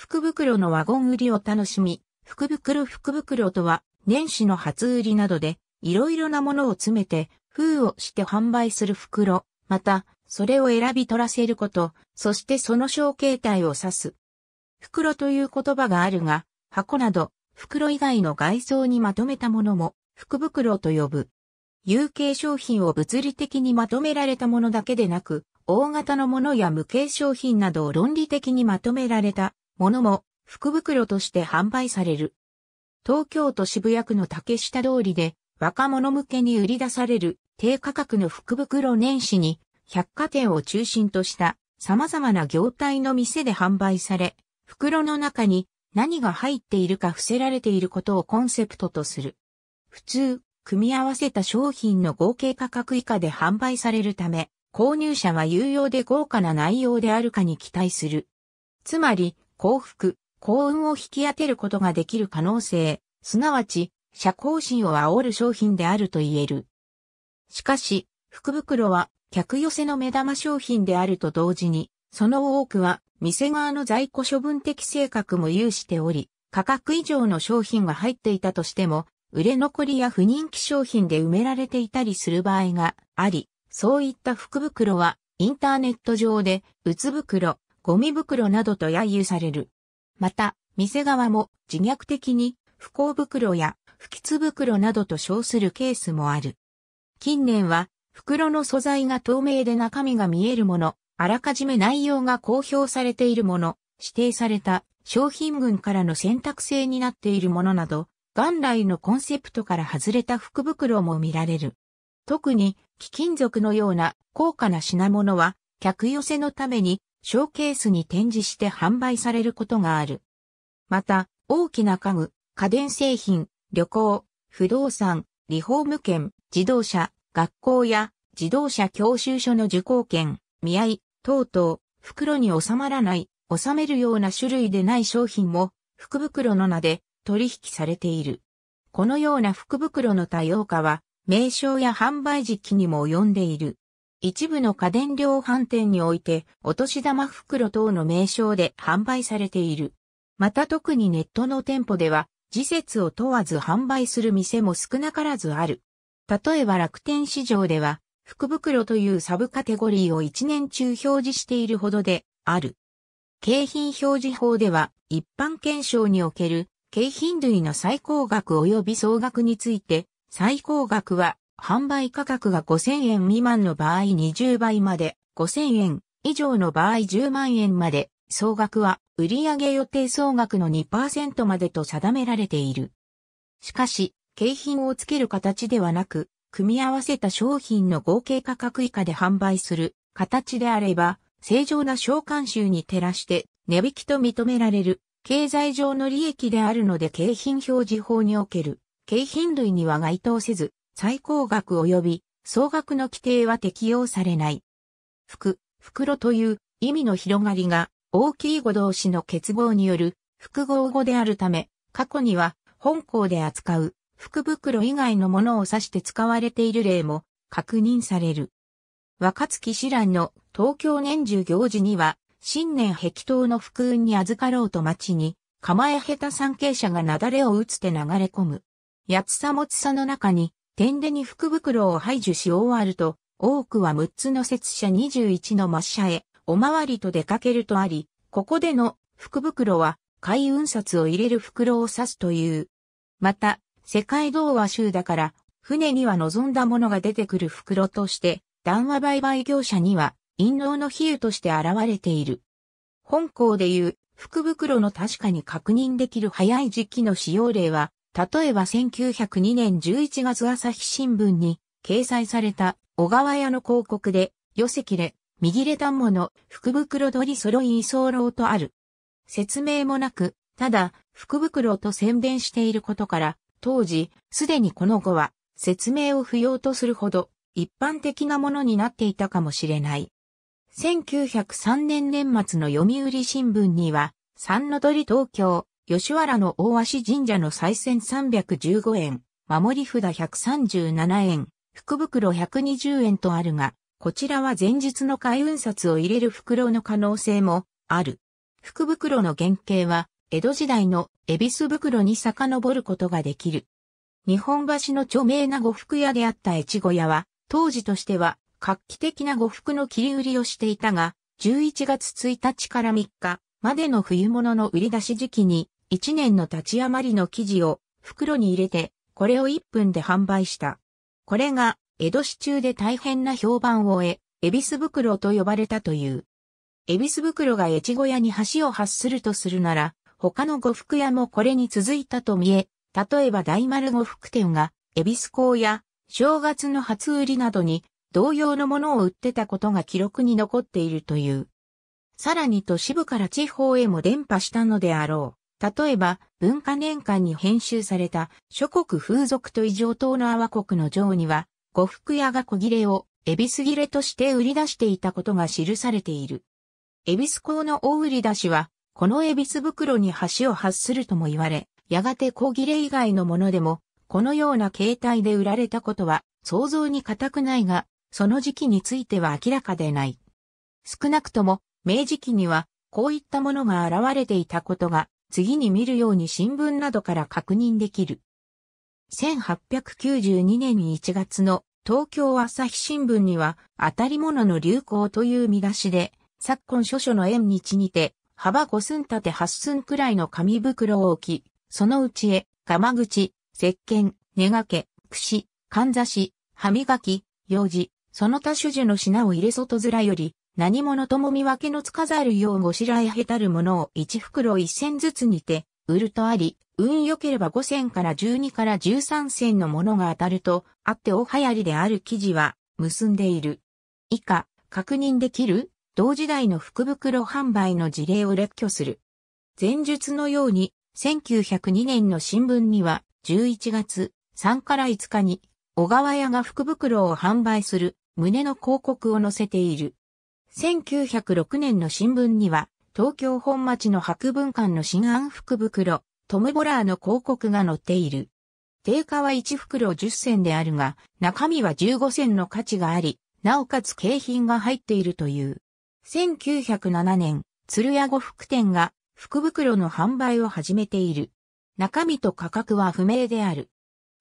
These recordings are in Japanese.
福袋のワゴン売りを楽しみ、福袋福袋とは、年始の初売りなどで、いろいろなものを詰めて、封をして販売する袋、また、それを選び取らせること、そしてその小形態を指す。袋という言葉があるが、箱など、袋以外の外装にまとめたものも、福袋と呼ぶ。有形商品を物理的にまとめられたものだけでなく、大型のものや無形商品などを論理的にまとめられたものも福袋として販売される。東京都渋谷区の竹下通りで若者向けに売り出される低価格の福袋年始に百貨店を中心とした様々な業態の店で販売され、袋の中に何が入っているか伏せられていることをコンセプトとする。普通、組み合わせた商品の合計価格以下で販売されるため、購入者は有用で豪華な内容であるかに期待する。つまり、幸福、幸運を引き当てることができる可能性、すなわち、社交心を煽る商品であると言える。しかし、福袋は客寄せの目玉商品であると同時に、その多くは店側の在庫処分的性格も有しており、価格以上の商品が入っていたとしても、売れ残りや不人気商品で埋められていたりする場合があり、そういった福袋はインターネット上で、うつ袋、ゴミ袋などと揶揄される。また、店側も自虐的に不幸袋や不吉袋などと称するケースもある。近年は袋の素材が透明で中身が見えるもの、あらかじめ内容が公表されているもの、指定された商品群からの選択性になっているものなど、元来のコンセプトから外れた福袋も見られる。特に貴金属のような高価な品物は客寄せのためにショーケースに展示して販売されることがある。また、大きな家具、家電製品、旅行、不動産、リフォーム券、自動車、学校や自動車教習所の受講券、見合い、等々、袋に収まらない、収めるような種類でない商品も、福袋の名で取引されている。このような福袋の多様化は、名称や販売時期にも及んでいる。一部の家電量販店において、お年玉袋等の名称で販売されている。また特にネットの店舗では、時節を問わず販売する店も少なからずある。例えば楽天市場では、福袋というサブカテゴリーを一年中表示しているほどである。景品表示法では、一般検証における景品類の最高額及び総額について、最高額は販売価格が5000円未満の場合20倍まで、5000円以上の場合10万円まで、総額は売上予定総額の2%までと定められている。しかし、景品をつける形ではなく、組み合わせた商品の合計価格以下で販売する形であれば、正常な償還集に照らして値引きと認められる経済上の利益であるので景品表示法における景品類には該当せず、最高額及び総額の規定は適用されない。服、袋という意味の広がりが大きい語同士の結合による複合語であるため、過去には本校で扱う福袋以外のものを指して使われている例も確認される。若月志蘭の東京年中行事には、新年壁頭の福運に預かろうと町に、構え下手参詣者が雪崩を打つて流れ込む。八つさもつさの中に、点でに福袋を排除し終わると、多くは6つの節車21の抹車へ、おまわりと出かけるとあり、ここでの福袋は、海運札を入れる袋を指すという。また、世界童話集だから、船には望んだものが出てくる袋として、談話売買業者には、陰謀の比喩として現れている。本校でいう、福袋の確かに確認できる早い時期の使用例は、例えば1902年11月朝日新聞に掲載された小川屋の広告で、寄せ切れ、右れもの、福袋取り揃い候とある。説明もなく、ただ、福袋と宣伝していることから、当時、すでにこの後は、説明を不要とするほど、一般的なものになっていたかもしれない。1903年年末の読売新聞には、三の鳥東京、吉原の大足神社の再選315円、守り札137円、福袋120円とあるが、こちらは前日の開運札を入れる袋の可能性もある。福袋の原型は、江戸時代の恵比寿袋に遡ることができる。日本橋の著名な呉服屋であった越後屋は、当時としては画期的な呉服の切り売りをしていたが、11月1日から3日までの冬物の売り出し時期に1年の立ち余りの生地を袋に入れて、これを1分で販売した。これが、江戸市中で大変な評判を得、恵比寿袋と呼ばれたという。恵比寿袋が越後屋に橋を発するとするなら、他の呉服屋もこれに続いたと見え、例えば大丸呉服店が、恵比寿港や、正月の初売りなどに、同様のものを売ってたことが記録に残っているという。さらに都市部から地方へも伝播したのであろう。例えば、文化年間に編集された諸国風俗と異常等の阿波国の情には、呉服屋が小切れを、エビス切れとして売り出していたことが記されている。エビス港の大売り出しは、このエビス袋に橋を発するとも言われ、やがて小切れ以外のものでも、このような形態で売られたことは、想像に難くないが、その時期については明らかでない。少なくとも、明治期には、こういったものが現れていたことが次に見るように新聞などから確認できる。1892年1月の東京朝日新聞には、当たり物の流行という見出しで、昨今諸書の縁日にて、幅5寸立て8寸くらいの紙袋を置き、そのうちへ、釜口、石鹸、根掛け、櫛、かんざし、歯磨き、用事、その他種樹の品を入れ外面より、何者とも見分けのつかざるようごしらえへたるものを1袋1銭ずつにて、売るとあり、運良ければ5銭から12から13銭のものが当たると、あってお流行りである記事は、結んでいる。以下、確認できる、同時代の福袋販売の事例を列挙する。前述のように、1902年の新聞には、11月3から5日に、小川屋が福袋を販売する、旨の広告を載せている。1906年の新聞には、東京本町の博文館の新安福袋、トム・ボラーの広告が載っている。定価は1袋10銭であるが、中身は15銭の価値があり、なおかつ景品が入っているという。1907年、鶴屋呉服店が福袋の販売を始めている。中身と価格は不明である。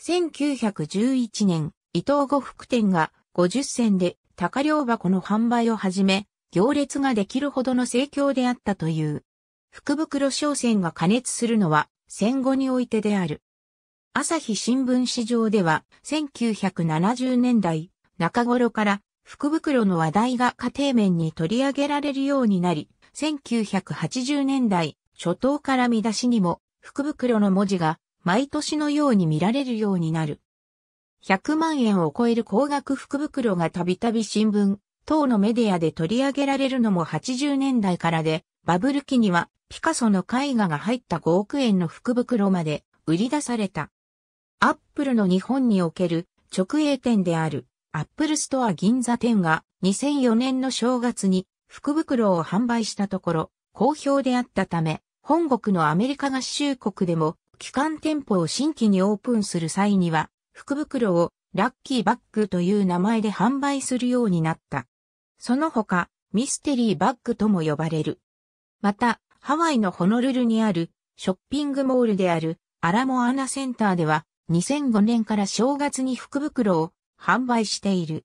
1911年、伊藤呉服店が50銭で高量箱の販売をはじめ、行列ができるほどの盛況であったという。福袋商戦が加熱するのは戦後においてである。朝日新聞市場では1970年代中頃から福袋の話題が家庭面に取り上げられるようになり、1980年代初頭から見出しにも福袋の文字が毎年のように見られるようになる。100万円を超える高額福袋がたびたび新聞、等のメディアで取り上げられるのも80年代からで、バブル期にはピカソの絵画が入った5億円の福袋まで売り出された。アップルの日本における直営店であるアップルストア銀座店が2004年の正月に福袋を販売したところ好評であったため、本国のアメリカ合衆国でも基幹店舗を新規にオープンする際には福袋をラッキーバッグという名前で販売するようになった。その他、ミステリーバッグとも呼ばれる。また、ハワイのホノルルにあるショッピングモールであるアラモアナセンターでは2005年から正月に福袋を販売している。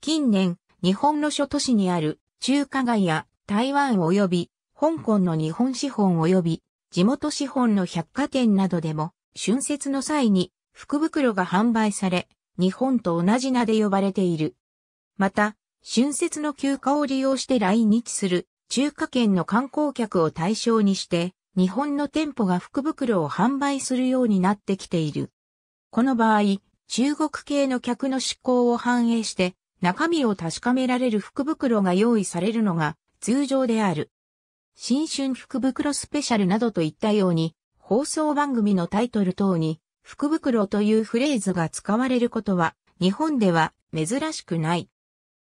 近年、日本の諸都市にある中華街や台湾及び香港の日本資本及び地元資本の百貨店などでも春節の際に福袋が販売され、日本と同じ名で呼ばれている。また、春節の休暇を利用して来日する中華圏の観光客を対象にして、日本の店舗が福袋を販売するようになってきている。この場合、中国系の客の執行を反映して、中身を確かめられる福袋が用意されるのが通常である。新春福袋スペシャルなどといったように、放送番組のタイトル等に福袋というフレーズが使われることは、日本では珍しくない。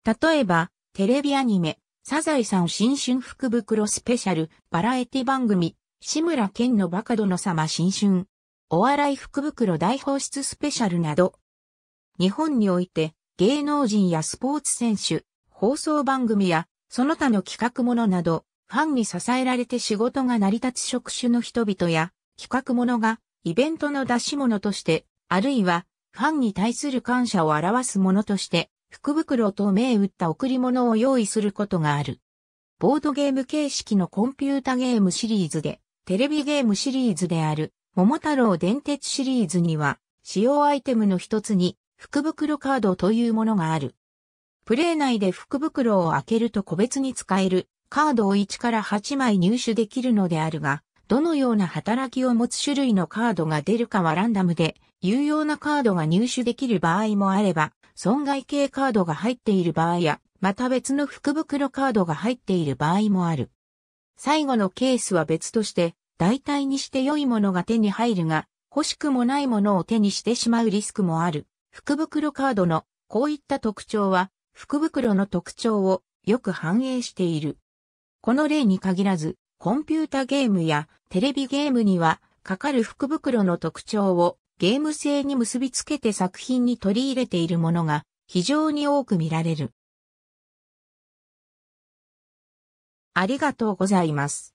例えば、テレビアニメ、サザエさん新春福袋スペシャル、バラエティ番組、志村健のバカ殿様新春、お笑い福袋大放出スペシャルなど、日本において芸能人やスポーツ選手、放送番組やその他の企画ものなど、ファンに支えられて仕事が成り立つ職種の人々や企画ものがイベントの出し物として、あるいは、ファンに対する感謝を表すものとして、福袋と銘打った贈り物を用意することがある。ボードゲーム形式のコンピュータゲームシリーズで、テレビゲームシリーズである、桃太郎電鉄シリーズには、使用アイテムの一つに、福袋カードというものがある。プレイ内で福袋を開けると個別に使えるカードを1から8枚入手できるのであるが、どのような働きを持つ種類のカードが出るかはランダムで、有用なカードが入手できる場合もあれば、損害系カードが入っている場合や、また別の福袋カードが入っている場合もある。最後のケースは別として、代替にして良いものが手に入るが、欲しくもないものを手にしてしまうリスクもある。福袋カードのこういった特徴は、福袋の特徴をよく反映している。この例に限らず、コンピュータゲームやテレビゲームにはかかる福袋の特徴をゲーム性に結びつけて作品に取り入れているものが非常に多く見られる。ありがとうございます。